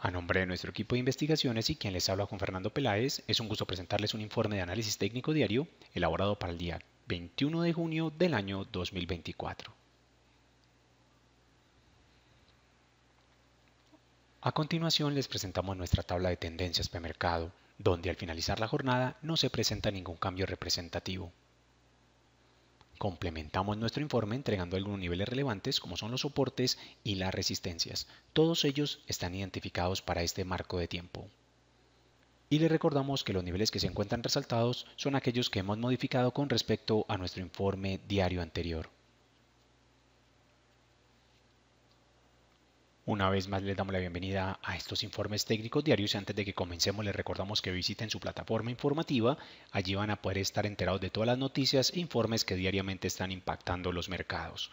A nombre de nuestro equipo de investigaciones y quien les habla con Fernando Peláez, es un gusto presentarles un informe de análisis técnico diario elaborado para el día 21 de junio del año 2024. A continuación les presentamos nuestra tabla de tendencias de mercado, donde al finalizar la jornada no se presenta ningún cambio representativo. Complementamos nuestro informe entregando algunos niveles relevantes como son los soportes y las resistencias. Todos ellos están identificados para este marco de tiempo. Y le recordamos que los niveles que se encuentran resaltados son aquellos que hemos modificado con respecto a nuestro informe diario anterior. Una vez más les damos la bienvenida a estos informes técnicos diarios y antes de que comencemos les recordamos que visiten su plataforma informativa, allí van a poder estar enterados de todas las noticias e informes que diariamente están impactando los mercados.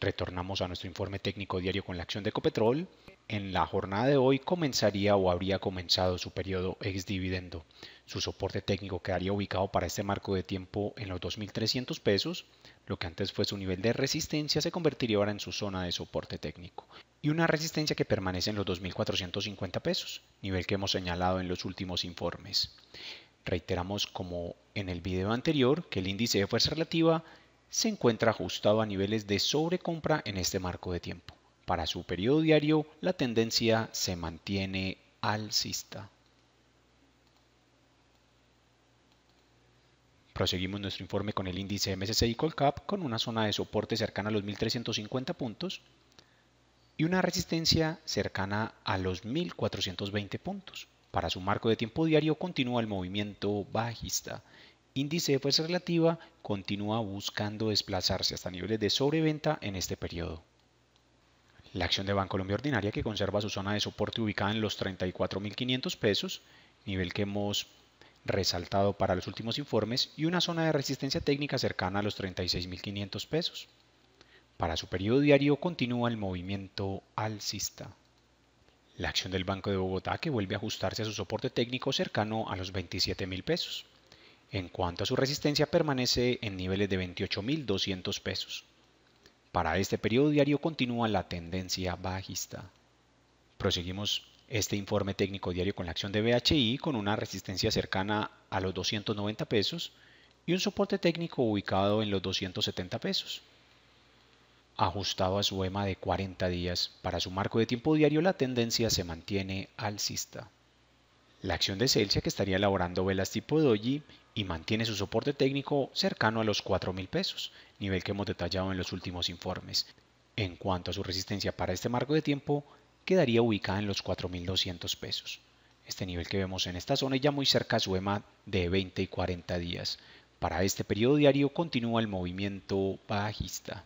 Retornamos a nuestro informe técnico diario con la acción de Ecopetrol. En la jornada de hoy comenzaría o habría comenzado su periodo ex dividendo. Su soporte técnico quedaría ubicado para este marco de tiempo en los 2.300 pesos. Lo que antes fue su nivel de resistencia se convertiría ahora en su zona de soporte técnico y una resistencia que permanece en los 2.450 pesos, nivel que hemos señalado en los últimos informes. Reiteramos como en el video anterior que el índice de fuerza relativa se encuentra ajustado a niveles de sobrecompra en este marco de tiempo. Para su periodo diario, la tendencia se mantiene alcista. Proseguimos nuestro informe con el índice MSCI Colcap con una zona de soporte cercana a los 1.350 puntos, y una resistencia cercana a los 1420 puntos. Para su marco de tiempo diario continúa el movimiento bajista. Índice de fuerza relativa continúa buscando desplazarse hasta niveles de sobreventa en este periodo. La acción de Bancolombia Ordinaria que conserva su zona de soporte ubicada en los 34.500 pesos, nivel que hemos resaltado para los últimos informes, y una zona de resistencia técnica cercana a los 36.500 pesos. Para su periodo diario continúa el movimiento alcista. La acción del Banco de Bogotá que vuelve a ajustarse a su soporte técnico cercano a los 27 mil pesos. En cuanto a su resistencia permanece en niveles de 28.200 pesos. Para este periodo diario continúa la tendencia bajista. Proseguimos este informe técnico diario con la acción de BHI con una resistencia cercana a los 290 pesos y un soporte técnico ubicado en los 270 pesos. Ajustado a su EMA de 40 días para su marco de tiempo diario, la tendencia se mantiene alcista. La acción de Celsius que estaría elaborando velas tipo doji y mantiene su soporte técnico cercano a los 4.000 pesos, nivel que hemos detallado en los últimos informes. En cuanto a su resistencia para este marco de tiempo, quedaría ubicada en los 4.200 pesos. Este nivel que vemos en esta zona es ya muy cerca a su EMA de 20 y 40 días. Para este periodo diario continúa el movimiento bajista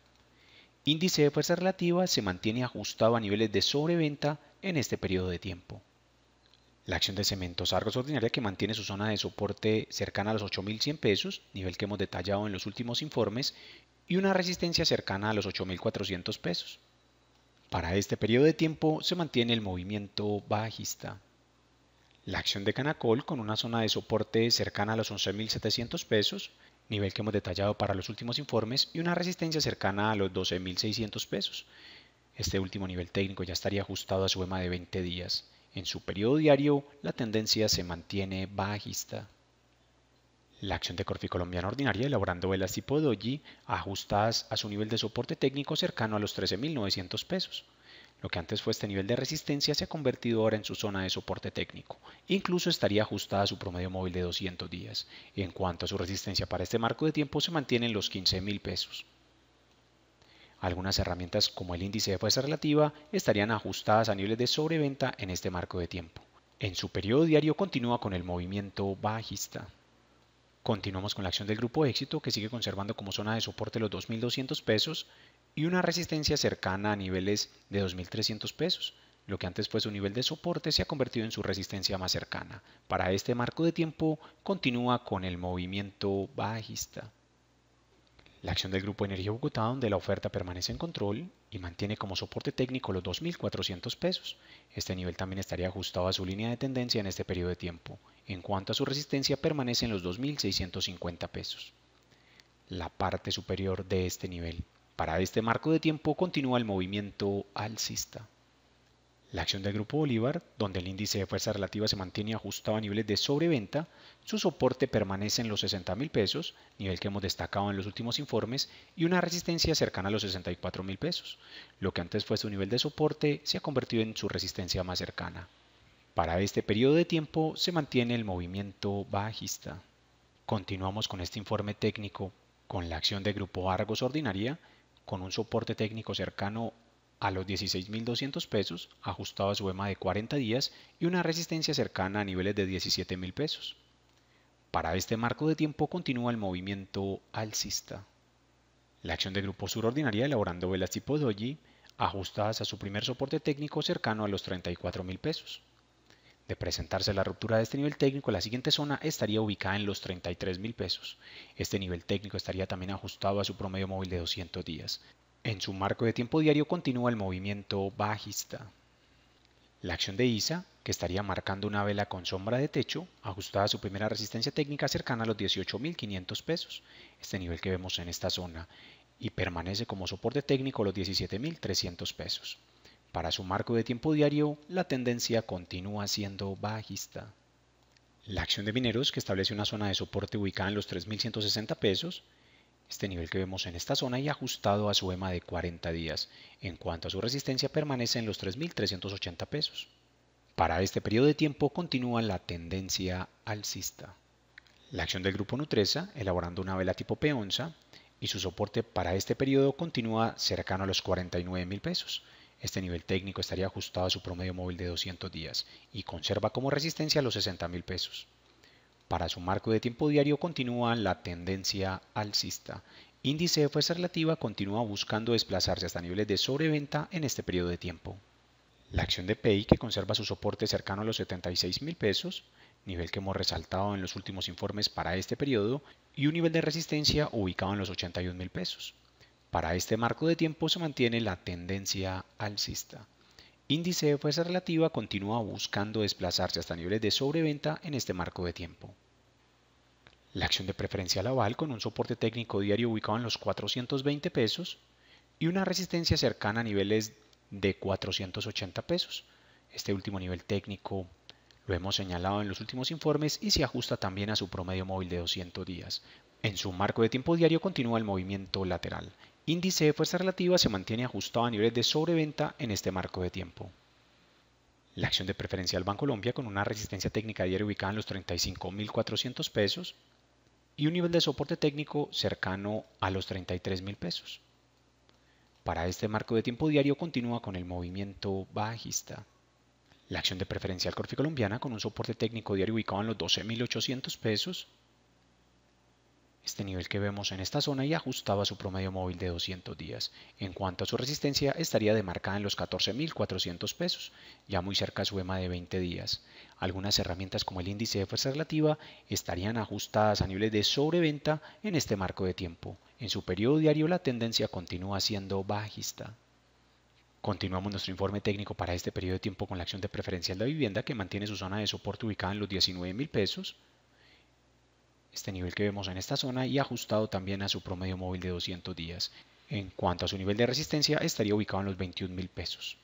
índice de fuerza relativa se mantiene ajustado a niveles de sobreventa en este periodo de tiempo. La acción de cementos Argos ordinaria que mantiene su zona de soporte cercana a los 8.100 pesos, nivel que hemos detallado en los últimos informes, y una resistencia cercana a los 8.400 pesos. Para este periodo de tiempo se mantiene el movimiento bajista. La acción de Canacol con una zona de soporte cercana a los 11.700 pesos, nivel que hemos detallado para los últimos informes, y una resistencia cercana a los 12.600 pesos. Este último nivel técnico ya estaría ajustado a su EMA de 20 días. En su periodo diario, la tendencia se mantiene bajista. La acción de Corfi Colombiana Ordinaria elaborando velas tipo Doji ajustadas a su nivel de soporte técnico cercano a los 13.900 pesos. Lo que antes fue este nivel de resistencia se ha convertido ahora en su zona de soporte técnico. Incluso estaría ajustada a su promedio móvil de 200 días. en cuanto a su resistencia para este marco de tiempo, se mantienen los 15 mil pesos. Algunas herramientas como el índice de fuerza relativa estarían ajustadas a niveles de sobreventa en este marco de tiempo. En su periodo diario continúa con el movimiento bajista. Continuamos con la acción del grupo éxito que sigue conservando como zona de soporte los 2.200 pesos y una resistencia cercana a niveles de 2.300 pesos. Lo que antes fue su nivel de soporte se ha convertido en su resistencia más cercana. Para este marco de tiempo continúa con el movimiento bajista. La acción del Grupo Energía Bogotá, donde la oferta permanece en control y mantiene como soporte técnico los 2.400 pesos. Este nivel también estaría ajustado a su línea de tendencia en este periodo de tiempo. En cuanto a su resistencia, permanece en los 2.650 pesos. La parte superior de este nivel para este marco de tiempo continúa el movimiento alcista. La acción del Grupo Bolívar, donde el índice de fuerza relativa se mantiene ajustado a niveles de sobreventa, su soporte permanece en los 60 mil pesos, nivel que hemos destacado en los últimos informes, y una resistencia cercana a los 64 mil pesos. Lo que antes fue su nivel de soporte se ha convertido en su resistencia más cercana. Para este periodo de tiempo se mantiene el movimiento bajista. Continuamos con este informe técnico, con la acción del Grupo Argos Ordinaria, con un soporte técnico cercano a los 16.200 pesos, ajustado a su EMA de 40 días y una resistencia cercana a niveles de 17.000 pesos. Para este marco de tiempo continúa el movimiento alcista. La acción de grupo sur ordinaria elaborando velas tipo doji ajustadas a su primer soporte técnico cercano a los 34.000 pesos. De presentarse la ruptura de este nivel técnico, la siguiente zona estaría ubicada en los 33 mil pesos. Este nivel técnico estaría también ajustado a su promedio móvil de 200 días. En su marco de tiempo diario continúa el movimiento bajista. La acción de ISA, que estaría marcando una vela con sombra de techo, ajustada a su primera resistencia técnica cercana a los 18.500 pesos, este nivel que vemos en esta zona, y permanece como soporte técnico a los 17.300 pesos. Para su marco de tiempo diario, la tendencia continúa siendo bajista. La acción de mineros, que establece una zona de soporte ubicada en los 3.160 pesos, este nivel que vemos en esta zona y ajustado a su EMA de 40 días. En cuanto a su resistencia, permanece en los 3.380 pesos. Para este periodo de tiempo continúa la tendencia alcista. La acción del grupo Nutresa, elaborando una vela tipo peonza, y su soporte para este periodo continúa cercano a los 49.000 pesos. Este nivel técnico estaría ajustado a su promedio móvil de 200 días y conserva como resistencia los 60 mil pesos. Para su marco de tiempo diario continúa la tendencia alcista. Índice de fuerza relativa continúa buscando desplazarse hasta niveles de sobreventa en este periodo de tiempo. La acción de PEI que conserva su soporte cercano a los 76 mil pesos, nivel que hemos resaltado en los últimos informes para este periodo, y un nivel de resistencia ubicado en los 81 mil pesos. Para este marco de tiempo se mantiene la tendencia alcista. Índice de fuerza relativa continúa buscando desplazarse hasta niveles de sobreventa en este marco de tiempo. La acción de preferencia Laval con un soporte técnico diario ubicado en los 420 pesos y una resistencia cercana a niveles de 480 pesos. Este último nivel técnico lo hemos señalado en los últimos informes y se ajusta también a su promedio móvil de 200 días. En su marco de tiempo diario continúa el movimiento lateral índice de fuerza relativa se mantiene ajustado a niveles de sobreventa en este marco de tiempo. La acción de preferencia banco Colombia con una resistencia técnica diaria ubicada en los 35.400 pesos y un nivel de soporte técnico cercano a los 33.000 pesos. Para este marco de tiempo diario continúa con el movimiento bajista. La acción de preferencia del Colombiana con un soporte técnico diario ubicado en los 12.800 pesos este nivel que vemos en esta zona ya ajustaba su promedio móvil de 200 días. En cuanto a su resistencia, estaría demarcada en los 14.400 pesos, ya muy cerca e a su EMA de 20 días. Algunas herramientas como el índice de fuerza relativa estarían ajustadas a niveles de sobreventa en este marco de tiempo. En su periodo diario la tendencia continúa siendo bajista. Continuamos nuestro informe técnico para este periodo de tiempo con la acción de preferencial de vivienda que mantiene su zona de soporte ubicada en los $19,000 pesos, este nivel que vemos en esta zona y ajustado también a su promedio móvil de 200 días. En cuanto a su nivel de resistencia, estaría ubicado en los 21.000 pesos.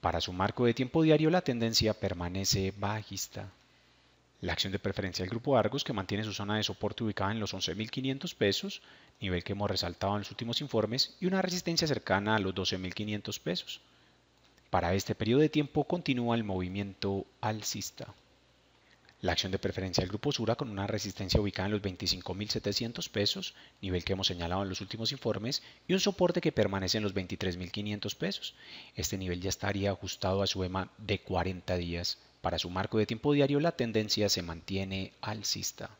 Para su marco de tiempo diario, la tendencia permanece bajista. La acción de preferencia del grupo Argos, que mantiene su zona de soporte ubicada en los 11.500 pesos, nivel que hemos resaltado en los últimos informes, y una resistencia cercana a los 12.500 pesos. Para este periodo de tiempo continúa el movimiento alcista. La acción de preferencia del Grupo Sura con una resistencia ubicada en los 25.700 pesos, nivel que hemos señalado en los últimos informes, y un soporte que permanece en los 23.500 pesos. Este nivel ya estaría ajustado a su EMA de 40 días. Para su marco de tiempo diario la tendencia se mantiene alcista.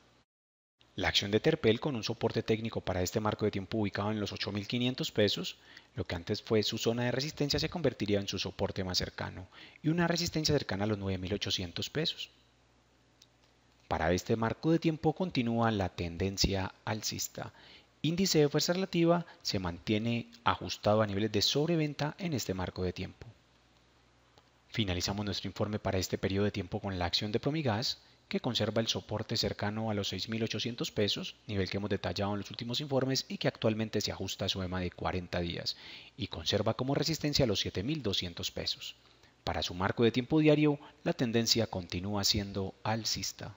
La acción de Terpel con un soporte técnico para este marco de tiempo ubicado en los 8.500 pesos, lo que antes fue su zona de resistencia se convertiría en su soporte más cercano y una resistencia cercana a los 9.800 pesos. Para este marco de tiempo continúa la tendencia alcista. Índice de fuerza relativa se mantiene ajustado a niveles de sobreventa en este marco de tiempo. Finalizamos nuestro informe para este periodo de tiempo con la acción de Promigas, que conserva el soporte cercano a los 6.800 pesos, nivel que hemos detallado en los últimos informes y que actualmente se ajusta a su EMA de 40 días, y conserva como resistencia los 7.200 pesos. Para su marco de tiempo diario, la tendencia continúa siendo alcista.